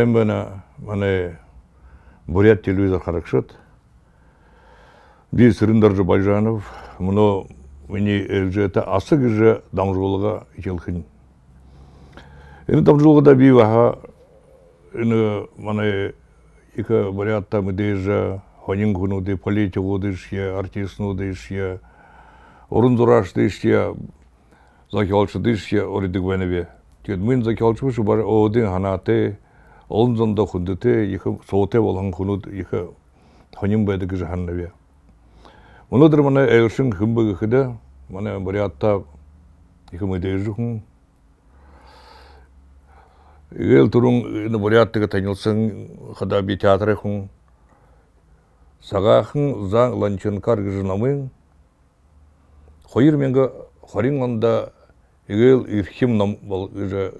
Стембена, мане Бурят телевизор қарақшыт Біз Рындаржы Байжанов, мұны мені әті асы кіжі дамжуылыға елхін. Ені дамжуылыға да бей баға ені мане екі Бурятта мүдежі, хонин күні де политику артист артисну дейшке, орын дұраш дейшке, заки алшы дейшке, оридік бәнебе. Тед мен заки алшы бар, оғдың ханаты, Олон зонда хундыты, ихы соуте болған хунут, ихы хоним байды кыжы ханнаве. Мұнадыр мана әйіршін хымбы кыхыда, мана бариатта ихы мэдэйжі Ел Игел турун бариаттыга танилсын, хада би театры хун. Сағақын заң ланчынкар кыжы намын, хойыр менгі хорин ланда игел ирхим нам бол кыжы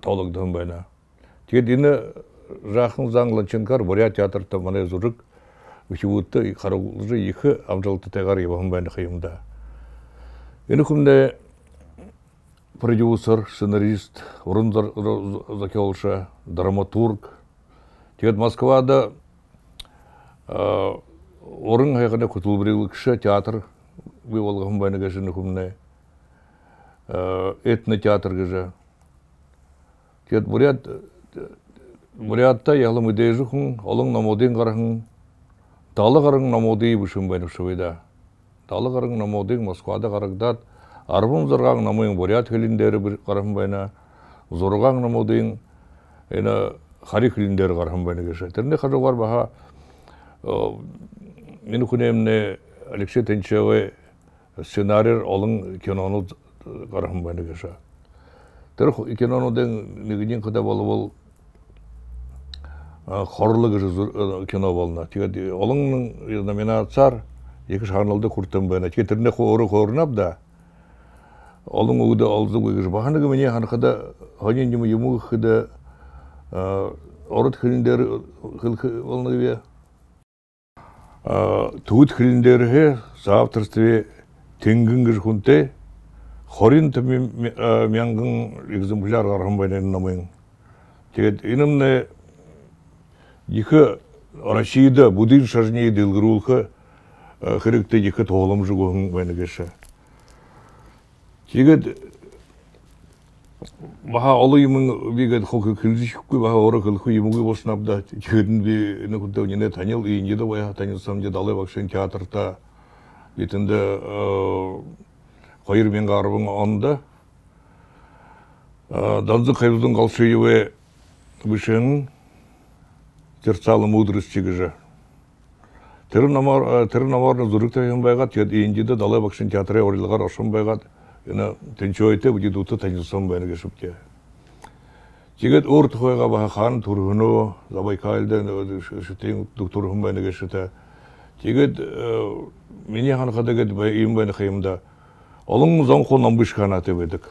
таулагдығын байна. Тедіні жақын заңланчынкар варя театрта мана зурык учевутты қарағылжы екі амжалты тәғар ебағын бәні қиымда. Ені күмде продюсер, сценарист, ұрын закеолша, драматург. Тегет Москвада орын хайғана күтілбірілі кіші театр бұйвалғын бәні э этно театр кәжі. Тегет Бурят ялым ялы мүдежухун олың намодин карахын талы карың намоди бушун бен шуйда талы карың намодың москвада карагдат арбун зырған намыйын бурят хилиндери бир карахын зырған зоргаң қари эна хари хилиндери кеші. бена қажу бар баға, баха мен күнемне алексей тенчеве сценарий олың кинону карахын байна кеше тер кинону ден нигинин кыда бол. Э, хорлы жүзүр э, кино болна тиге олыңның э, номинациар екі шағынылды күрттен бәне тиге тірне хоры хорнап да олың угда олзы гыгыш баханыгы мене ханхада ханин диму йому хыда орот хилиндер хылхы волныгве туут хилиндерге завтрастве тенгингиш хунте хорин тами мянгын экземпляр арган бәне намын тиге инымне Екі Россияда будин шажней дилгрулха хырыкты екі тоғылым жүгуын бәнігеші. Тегет баха олы имын бегет хоқы кілдішіккі баха оры кілху имынғы босынапда тегетін бе нүкітті нене танил и неде бая танилсам дед алай бақшын театрта бетінде қойыр мен қарбың онда данзы қайбыздың қалшыйы бе терсалы мудрость чигіжі. Тірін э, намарны зүрікті ең байғат, еңдеді далай бақшын театры орылғар ашын байғат, ені тенчу айты бұдет ұты тәнжілсен байны кешіпте. Тегет ұр тұқайға баға қан тұрғыны, забайкайлды, шүттен тұрғын байны кешіпті. Тегет мені қан қадагет ең байны қайымда, алың зам қолнан бұшқана тебедік.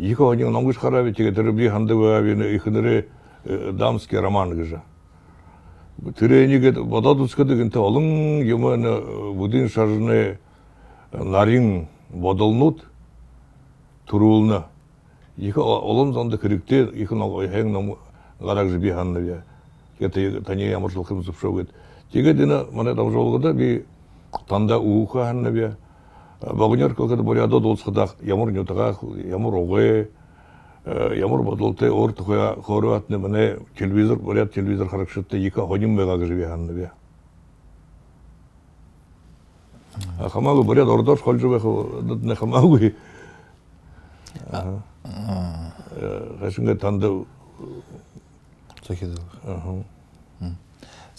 екі однин нонгуш харабе теге тірібди хандыбы абины ихыныры дамский роман гыжа. Тірейнеге бада дұска деген та олың емені будин шаржыны нарин бодылнут турулны. Екі олым занды кірікте, екі нонгуайхэн ғарак жиби ханны бе. Кете тане ямыршылқым зұпшау кет. Теге дина мана дамжолғыда би танда уха ханны бе. Багунер кокет бориадо долсхадах ямур нютагах ямур огэ ямур бадолте орт хоя хорват немене телевизор бориад телевизор харакшытты ика хоним мега гыжби ханныбе. Хамагу бориад ордош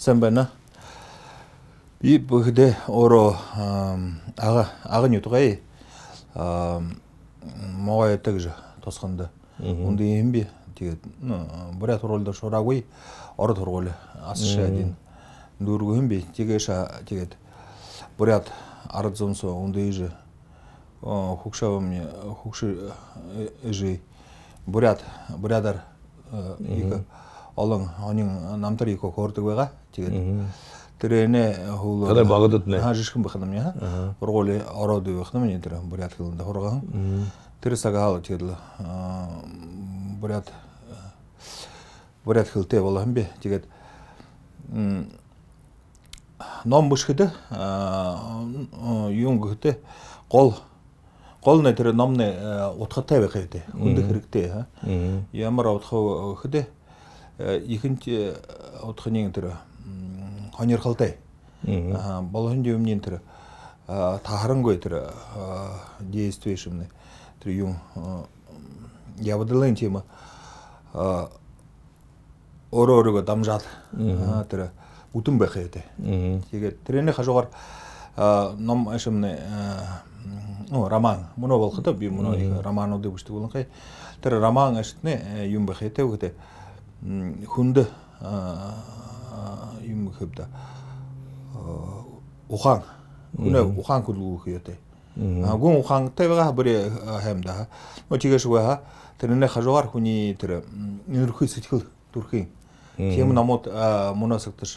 танды. И бүгде оро ага ага не тугай мога э же тосқанда. Унда ембе тиге ну бара туролда шорагой ора турголе асша дин. Дургөнбе тиге ша тиге бурят арзонсо хукша во мне хукши э, же бурят бурядар э, ика олон анын намтар ико кортуга тиге Терене хулы. Кадай багыдыт не? Ага, жишкин бахадам я. Роли ороды бахадам не тирем, бурят кылында хорган. Тире сагалы тирла. Бурят бурят кылте болам бе, тигет. Ном бушкыды, юнг гыты, кол кол не тире ном не э, отқа табе кыты. Унды кирикте, ха. Ямар отқа кыты. Э, э, Икинчи отқа нең тире хонер халтай балон дөмнен тиры тахарын гой тиры действуешимны тиры юм я выдалын тема оры орыга дамжат тиры утун бэхэте теге тирене хажогар нам ашымны ну роман муну болхытып бир муну роман деп үштү болынкай тиры роман ашытны э, юм бэхэте өгөтө хүнді юм э, а ухаан өнөө ухаан күлгүү а гон ухаан да мо хэмдэ мочигэшгүй ха нэ хажуугар хүний э, э, тэр нөрхөө сэтгэл төрхийн тийм намууд мунасагтэр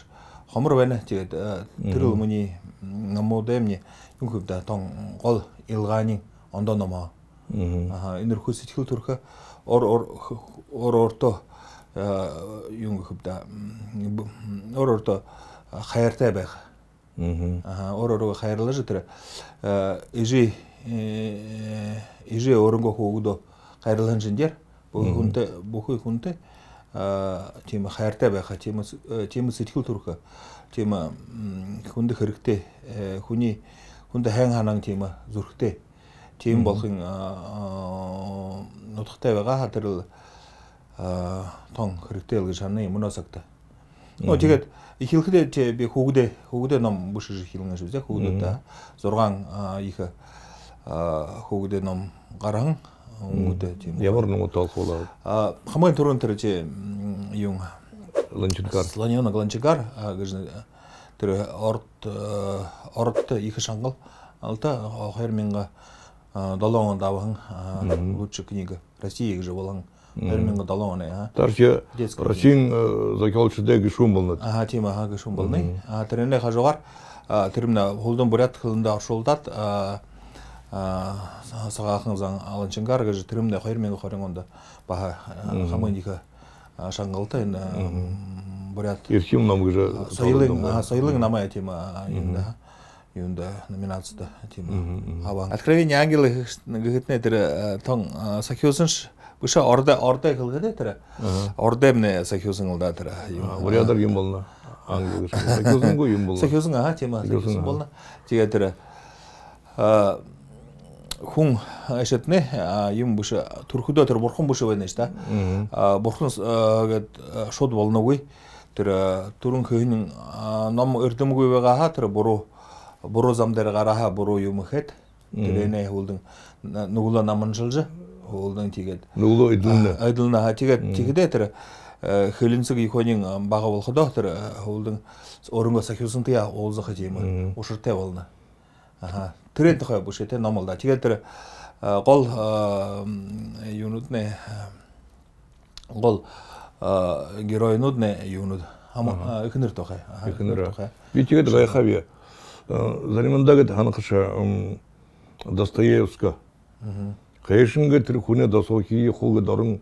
хомор байна тэгээд тэр өмнө намууд эмни юм хөвдө тон гол илгааны ондоо номоо аа нөрхөө сэтгэл төрхө ор ор ор ортоо Э, юнг хупта орорто э, хайртай байх аа орорго хайрлаж тэр эжи эжи өрөнгө хугудо хайрлан жиндер бүх хүнтэ бүх хүнтэ тийм хайртай байха тийм э, тийм сэтгэл турка тийм хүнд хэрэгтэй хүний хүнд хэн ханаан тийм зүрхтэй тийм болхын нутгтай байгаа хатырыл тон хэрэгтэй л гэж санаа юм уу сагта. Ну тэгээд их хэлхдээ би хүүгдээ хүүгдээ ном бүш шиг хэлэн гэж үзээ хүүгдээ та 6 их хүүгдээ ном гаран өнгөдөө тийм ямар нэгэн тоолхоо аа хамгийн түрүүнд тэр чи юм ланчгар слоньёна ланчгар гэж тэр орд орд их шангал алта 2000 долоон даван лучший книга России гэж болон Hermin gdala one, ha. Tar që Rachin zakol çde gishum bolnat. Aha, tima ha gishum bolnay. қорен баға енді откровение ангелы тон Уша орда орда кылгы да тира. Орда эмне сакёсуңулда тира. Урядар ким болна. Сакёсуңго ким болна. Сакёсуң а тема сакёсуң болна. Тиге тира. А хун ашетне юм буша турхудо тир бурхун буша вайнеш да. Бурхун шот болна гой. Тира турун көйнүн ном өрдөм гой вага ха тира буру буру замдар гараха буру юм хет. Тирене хулдың нугула намын жылжы олдан тигет нуулу айдылына айдылына тигет тигеде тер э, хелинсик иконин э, бага болходо тер э, олдун орунга сахиусын тия олза хатима ушурте болна аха тирет хой бушете номалда тигет тер гол юнутне гол геройнудне юнут ама экинер тохай экинер тохай битигет гайхави заримандагет ханыкша достоевска Хэшингэ тэр хүнэ досохи хуг дорн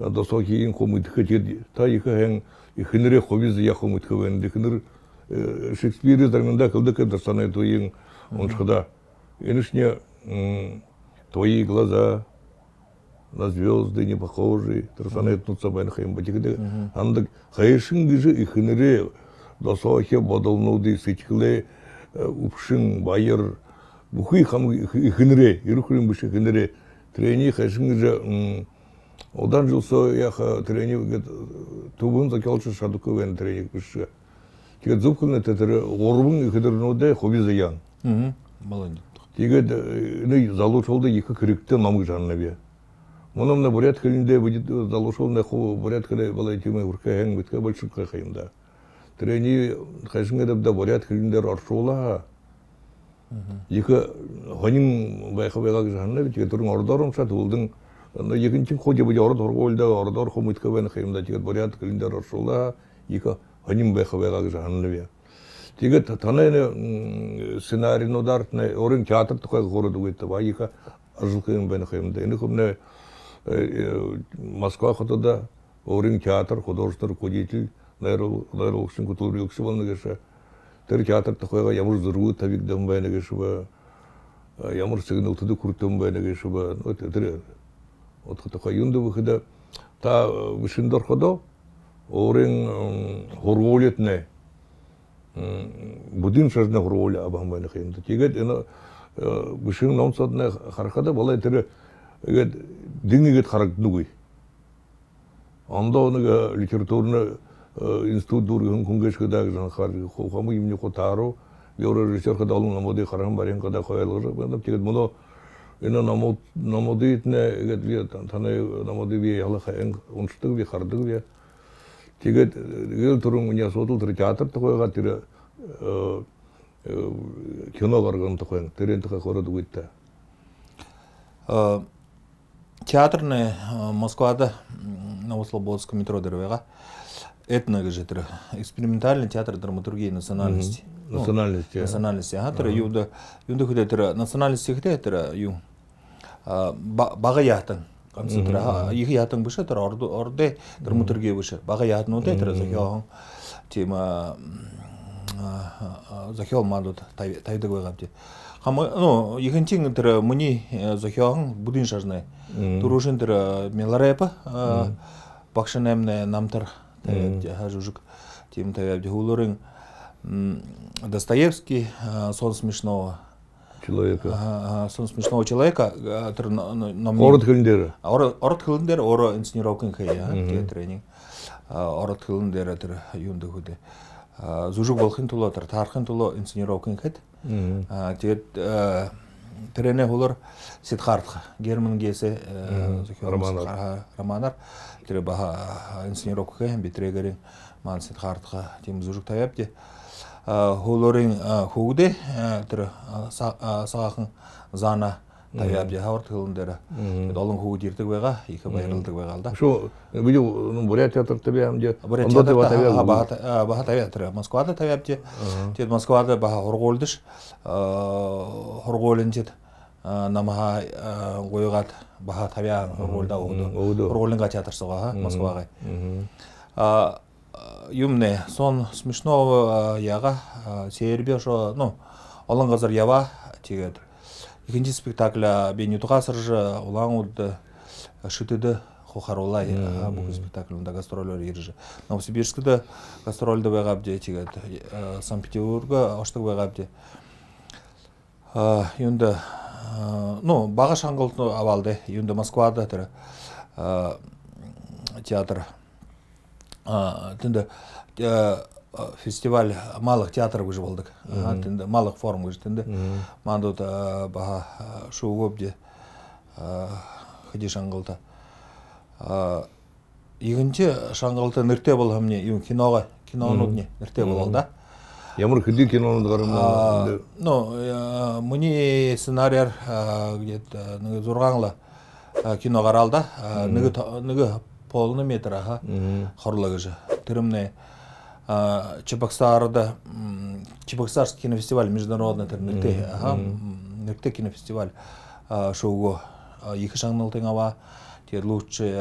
досохи ин хум итгэхэд та ихэн ихнэрэ хувиз я хум итгэвэн дэхнэр э, Шекспир зармында кылдык дастаны туйын ончхыда энишне твои глаза на звезды не похожи тарсаны тнутся бен хэм батигде анда хэшингэ же ихнэрэ досохи бодолнуды ситхле э, упшин байыр бүхий хам ихнэрэ ирхүрэн биш ихнэрэ трени хешингже одан жылсо яха трени гет тубун закелчы шадуку вен трени кышшы тиге зубкылны тетере орбун хедерноде хобиза ян малан тиге э, не залушолды екі кирикте намы жаннабе муну мына бурят хилинде будет э, залушолны ху бурят хиле балай тиме уркаен битке большинка хайында трени хешингде да бурят хилинде аршула екі хоним байхабайга кыжанна бит кетурун ордорум са тулдун но екінші ходи буди ордор олда ордор хумитка бен химда тигет бурят килиндер оршула екі хоним байхабайга кыжанна бе тиге танайны сценарий но дартны орын театр тукай городу кетти ба екі жылкын бен химда эни хумне э, э, Москва хотода орын театр художественный руководитель Найрул Найрул Шинкутулбилкши болны кеше Тәркиатыр тұқайға ямыр зыргу табик дам байнага шуба, ямыр сыгын ұлтыды күрттам байнага шуба, ну, это тірі. Отқа тұқай юнды выхода, та вишиндар ходо, орен хорголетне, будин шажне хорголе абам байнага юнды. Тегет, ена, вишин намсадне хархада, балай тірі, егет, динегет характнугой. ондоо нэг литературны, институт дургын күнгеш кыда хамы имни евро еврорежиссер кыда алын намоди харам барин кыда коялыгы бадап тигет муно эне намод намоди итне эгет вие таны намоди вие яла хаен унштык би хардык би. тигет гел турун уня сотул тир театр токойга тир кино барган токойн терен токой короду гуйтта театрны москвада новослободск метро дервега этно экспериментальный театр драматургии национальности ну, национальности национальности ага тірі юда юда худе тірі национальности худе тірі ю баға яхтың қамсы тірі ихи яхтың орде драматургия выше. баға вот это тірі тема захиоғын мадут тайды такой гамти, хамы ну ихентин тірі мұни э, захиоғын будин шажнай турушын тра, меларепа бақшын намтар, тәйәп жужик тим Достоевский э, сон смешного человека. Сон смешного человека. Орот Хилдер. Орот Хилдер, оро инсценировкин хәйә, э, тренинг. Э, Орот Хилдер это юнды худе. Зужук Волхин тула тар, тархин тула инсценировкин хәт. Тет тірене олар сидхартха герман гесе романар романар тире баха инсценировка битрегери ман сидхартха тим зужук таяпти олорин худе тире сахын зана таяр жаха ортылындыра олон хуу дирдик бага ике байрылдык бага алда шу бию буря театр тебям же ондо тебя табя баха табя тра москвада табя же тед москвада баха хорголдыш хорголын жет намаха гоюгат баха табя хорголда огду хорголын га театр сога москвага А юмне сон смешного яга сербия шо ну олон газар ява тигет экинчи спектакля бейнету Улан улаңуды шүтүдү кухарула бул спектакльда гастролер иржи новосибирскиде гастролде де тигет э, санкт петербурга оштук де июнда э, э, ну бага шаңгылтын абалды июнда москвада тире театр тинде фестиваль малых театр уже болдык тинде малых форум уже тинде мандут э, баха э, шу гобде э, хадиш аңгылта игинчи шаңгылта нирте болса мне кинога кинону не нерте болал да ямыр кылды кинону карам ну мне сценарий где-то зургаңла кино каралда ныгы ныгы полный метр аха хорлыгы же тиримне чебоксарда чебоксарский кинофестиваль международный тернете ага нерте кинофестиваль шоуго екі ава те лучшие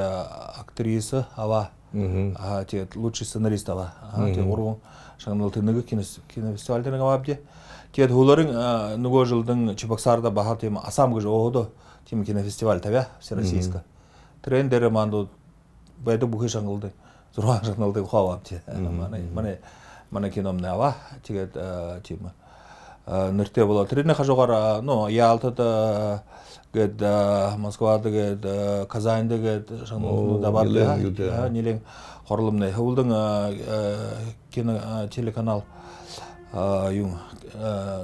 актрисы ава те лучшие сценарист ава те орвон шаңнылтыныгы кинофестивальден ава бде те хуларың нуго жылдың чебоксарда баха тема асамгы жоодо тем кинофестиваль табя всероссийска трендеры манду байды бухи шаңылдың зурваа журналдыг ухаав амт манай манай манай кином нава тэгээд ну москвада бар кино телеканал юм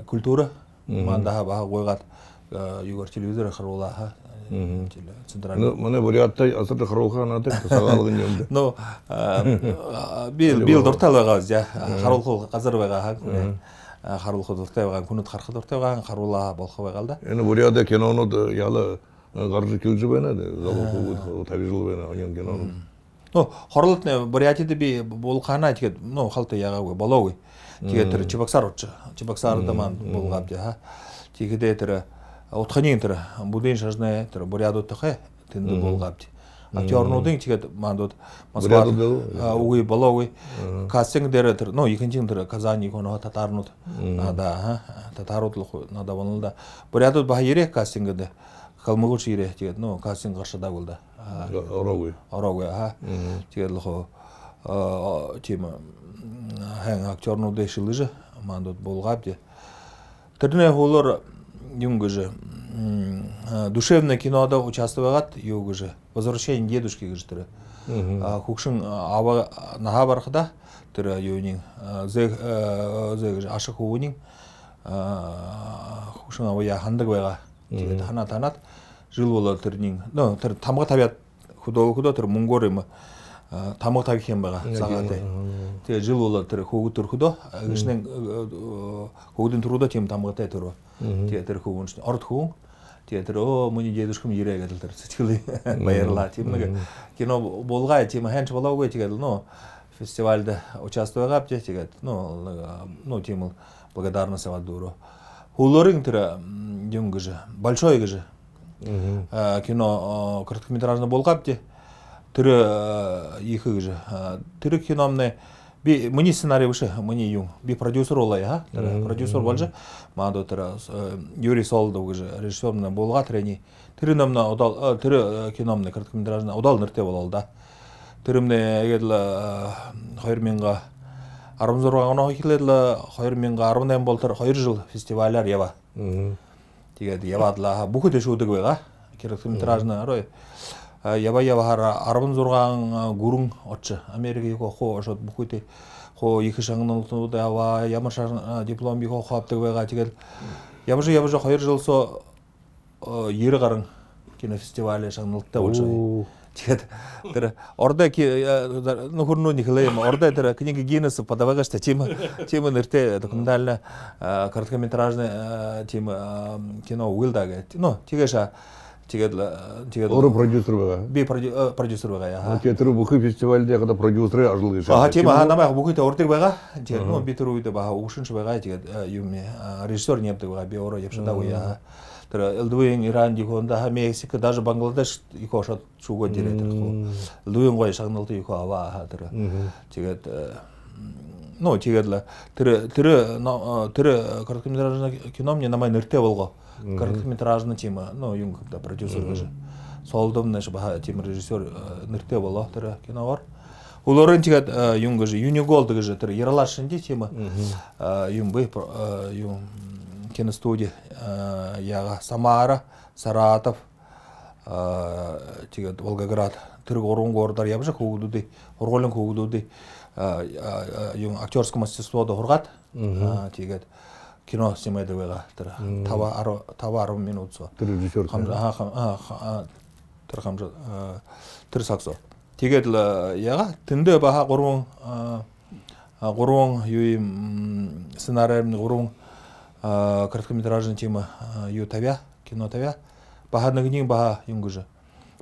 культура мына бурятта асырда каруулга анатык сагалыгын жөнүндө ну бир бир дурталага жа күнүт да эми буряда кинону ялы каржы килжибейнеди ну хоролтне бурятиде би ну чебоксар отханин тірі будын шажны тірі буряду тұқы э, тінді болғапты актернудың тигет мандут маслар уй балауй кастинг дері тір ну екіншін тірі казани коно а да татарутлық нада вонылда буряду бахире кастингде калмыгуш ире тигет ну кастинг қашыда болды орогуй орогуй ха тигет лхо тема хэн актернуды шилыжы мандут болғапты тірне хулор юнг уже душевное кинода участвовал юг уже возвращение дедушки уже тірі хукшин аба наха бархда тірі юнин зэ зэг ашық уунин хукшин аба я хандык байга ханат ханат жыл бола тірнин ну тір тамга табиат худо худо тір мунгоримы тамақ таги кен баға сағаты. те жыл ула тир хогу турхудо агышнен хогудун турхудо тем тамак тай турба те тир хогун орт хогун те тир о муни дедушкам ире гадыл тир сичкилы байырла тим кино болғай болгай әнші бала ғой тигадыл но фестивальда участвуя гапте тигат ну ну тимул благодарность вадуру хулоринг тира дюнгыжы большой гыжы кино короткометражный болгапте Түрі екі же түрі би мыни сценарий выше юн би продюсер олай а продюсер болжы маңды түрі юрий солды режиссер болға тірени түрі номна одал короткометражный одал нүрте болал да тірімне егедла хайыр менға жыл ябай э, ябахара арбын зорған э, гурун отчы америка еко хо ошот бухуйте хо екі шаңын ұлтынуды ава ямар шағын э, диплом еко хоаптыгы байға тигел ябыжы ябыжы хоер жылсо ері қарын кинофестивалі шаңын болчу. болшы тигет тірі орда ну хурну нихилаем орда тірі книги гиннеса подавага что тема тема нырте документально короткометражный тема кино уилдага ну тигеша тигет э, ору продюсер бага би э, продюсер бага я кетеру бухы фестивальде када продюсеры ажылы ша ага тема ана бага бухы те ортик бага тигет ну битуру ите бага ушыншы бага тигет э, юми режиссер не бага би оро япшында уя тра элдуин иран дихонда ха мексика даже бангладеш икоша чуго директор луин гой шагналты ико ава ха тра тигет ну тигетла тра тра тра короткометражный кино мне на май нырте болго короткометражный тема ну юнг да продюсер же Солдом, наш баха тем режиссер нырте был автор кино У уларын тигат юнг же юнигол тиге же тара яралашынды тема юн бы юн киностудия яга самара саратов тигат волгоград түрік горун гордар ябжы көгүдүдү орголин көгүдүдү юн актерское мастерство да ургат тигет кино снимайды ойға таба ару минут со режиссер тұр қамжы тұр сақсо тегеділ яға түнде баға құрун құрун юй сценарийін құрун короткометражный тема ю тавя кино тавя баха нагнин баха юнгужы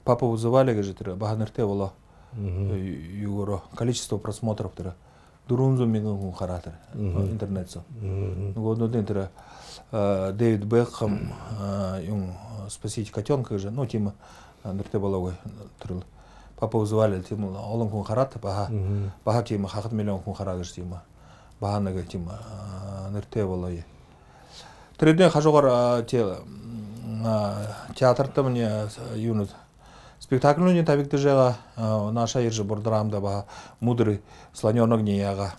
папа вызывали гажи тыры баха нырте воло югоро количество просмотров тыры дурумзо миган кун харатыр э, интернет со годно дентра э, дэвид бекхэм э, юм спасите котенка же ну тима нурте балагой турыл папа узвали тима олон күн харат баа баа тима хахат миллион күн харадыш тима баханага тима нурте балай треден хажогор те театрда мне юнут спектакль уни табик тыжага наша иржи бурдырамда ба мудрый слоненок аға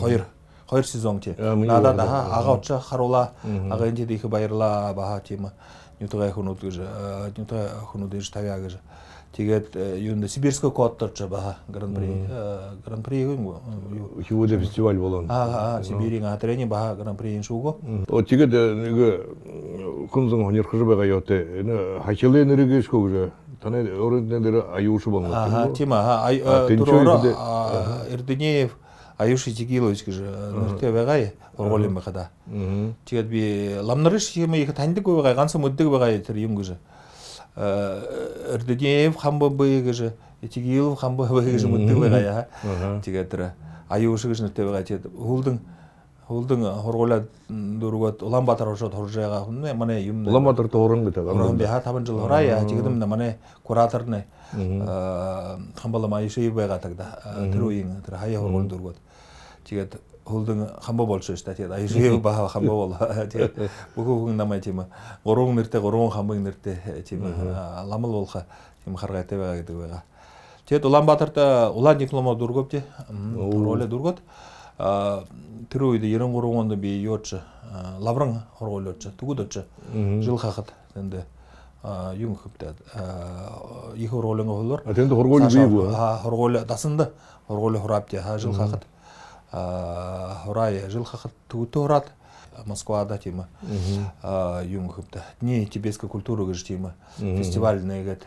хоир хоир сезон те нада да ага отча харула ага инде дихи байырла баха тема нютугай хуну тыжа нютугай хуну тыжа тавяга же тегет э, юнда сибирский кот торча баха гран при э, гран при гынго хиуда фестиваль болон а а сибирин атрене гран при иншуго о тегет э, неге кунзун хонир хыжбага хачелы хачылы нерегеш көгө Таны орындары Аюшу болмады. Ага, тема, ха, ай, турора Эрденеев Аюш Исигилович кыжы, нөрте вагай, орголем бакада. Тигат би ламнарыш тема ехе тандык вагай, ганса муддык вагай тир юм бай бай Улдың э, хоргола дуругат улан батар ошо торжага мане юм улан батар торын гыта урун беха табын жыл ора я чигдим да мане кураторны э, хамбала майши бега тогда труин э, тэр хая хоргол дуругат чигет улдың хамба болчу иште тет айши баха хамба бол тет бугугун намай тема горун нерте горун хамбын нерте тема ламал болха тем харгайта бега гэдэг бега тет улан батарда улан дипломо дургопте роля дургот тирүүйді ерін құрығынды бей өтші лаврын құрғыл өтші түгіт өтші жыл қақыт енді юң күптәд екі құрғылын құрғылыр әтенді құрғылы бей бұл құрғылы дасынды құрғылы құрапты те жыл қақыт құрай жыл қақыт түгітті құрат Москвада тема юнг күпті не тибетская культура тема фестивальная гэт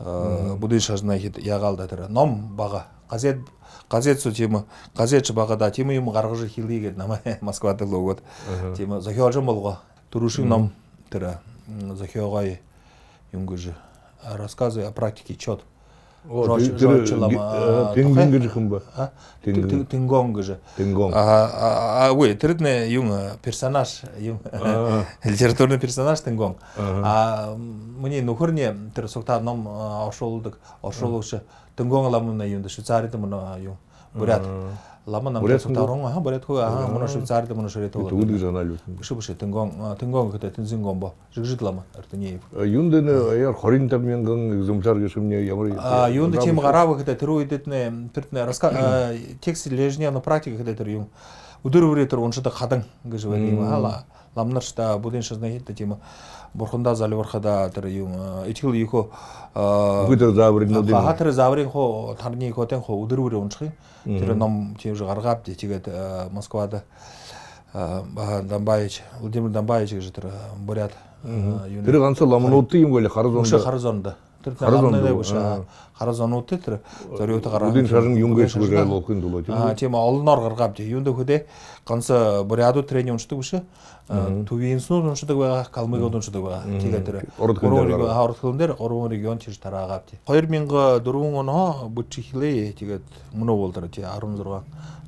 будыша знахит ягалда тара ном баға, газет газет су тема газет чы багада тема юм гаргыжы хилди ге нама москвада логот тема захиожа молго туруши ном тара захиогай жи. рассказы о практике чет Рочилама. Тенгонга жықымба. Тенгонга же. Тенгонг. А, ой, трудный юнга персонаж, юң литературный персонаж Тенгонг. А мне ну хурне тир сокта одном ошолдык, ошолушы Тенгонг ламуна юнда Швейцария мына юң Бурят lama nam tsuk ta rong ha bare thu ha mono текст лежне на бурхунда заливархада тэр юм э, ичгэл ийхөө э, бүгдэр зааврын нод юм хатэр зааврын хо тарны ихотэн ном гаргаад э, владимир дамбаевич түркнагамнеде куша харазан ут а тема алнар гаргап те юнде худе канса буряду тренин шту куша тувинсу дун шту га калмыга дун шту га тигетер ородкындер ородкындер орон регион чиш тарагап те хайр минга 2004 оно бутчихле тигет муно те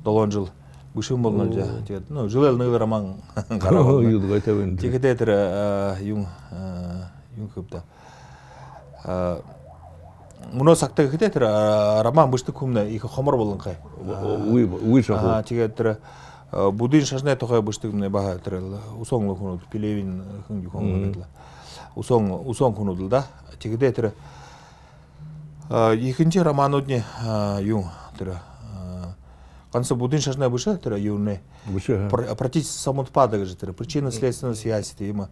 долон жыл бушым болған жа тигет ну жылел нылар аман карап юдга айтабын тигет юң муно сактак хитетир Роман мышты кумна их хомор болынкай уй уй шаху тиге тир будын шашне тохай бышты көмне баха тир усоңлу хунут пелевин хынги хонго усон усоң да тир юң тир Конце будин шаш не беше тера юне. Беше. Апратич самот пада гаже тера. Причина следствена связи ти има.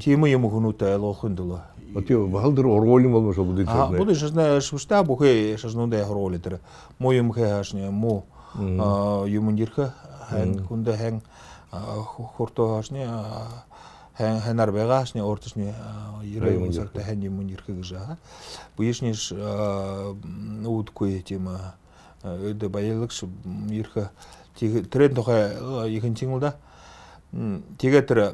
Ти има има гунута е лохундула. А ти валдер роли мал мешал будин шаш не. А будин шаш не шушта бухе шаш не де роли тера. Мо юм хашне мо юмундирха хэн кунда хэн хорто хашне хэн хэнар байгашне ортшне юрэ юмундирха хэн юмундирха гаже. Буешнеш уудкуй тема. Өді байылықшы ирха түрен тұқай екін тиңулда теге түрі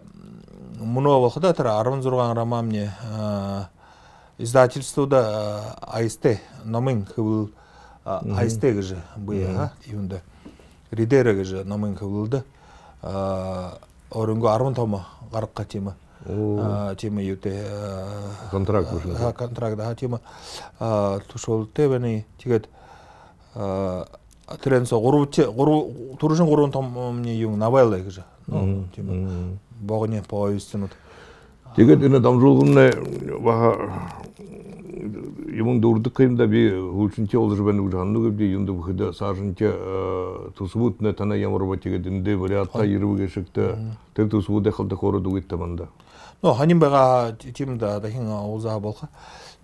мұны волхыда түрі арван зұрған рама мне э, издательствода э, айсты, номын хывыл э, айсты гыжы бұйыға, июнда ридера гыжы номын Орынғы тома юте контракт контракт да тема тушол тебени 트렌서 고루체 고루 도르신 고른 톰니 용 나발레 그죠. 음. 지금 버거니 보이스는 Тегет ине дамжулгымне баха юмун дурдык кыймда би хулчунче олжы бен ужанну ди юнду тусубутне тана ямурба тегет инде бери атта йырбы кешикте тек тусубуде халды хору дугит таманда. Ну ханим бага тимда дахин болха.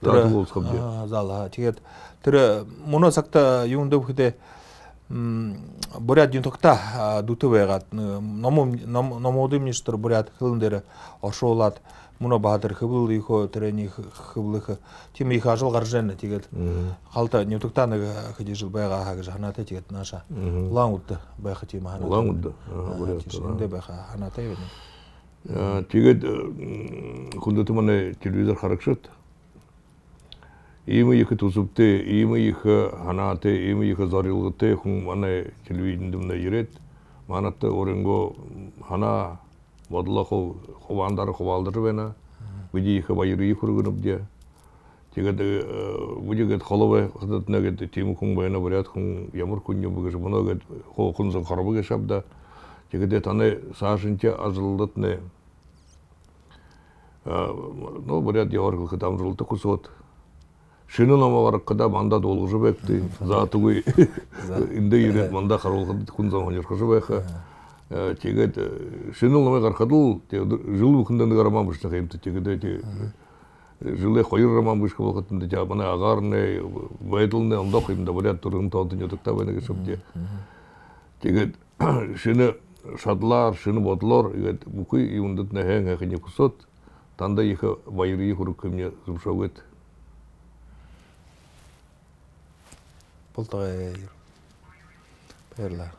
тегет тірі мұны сақта юнды бүхіде бурят дюнтокта дутывайгат номоды министр бурят ошолат муно баатыр хыбыл ихо трени хыблых тим их ажыл гаржен тигет халта нютуктан жыл байга хаг жаната тигет наша лангут байха тим бурят байха телевизор харакшат Има иха тузупте, има их э, ханате, има иха зарылгыте, хун мана телевиденде мына ирет. Манатта оренго хана вадлахо хов ховандар ховалдыр бена. Буди иха байыры их ургынып де. Тегеде э, буди гет холове не гет тиму хун байна бурят хун ямур кунне бугыш мына гет хо хунзын харбы гешабда. Тегеде таны сажынча азылдытны. Э, ну, бурят я оргыл хадам жылты кусот шинонама баракка да манда долгожубекти заатугуй инде юрет э. манда каралган кун заманер кожубайха э. э, тегет шинонама каркадул жыл укундан карамам бушта кемти тегет жылы хойыр рамам бушка болкатында жа мына агарны байдылны онда кыймда болят тургун тоотун жотукта байна кешоп те тегет шини шадлар шини бодлор егет букуй юндут нахен хакыне кусот танда их байыры их уруккемне зумшогет Poltergeist. Perla.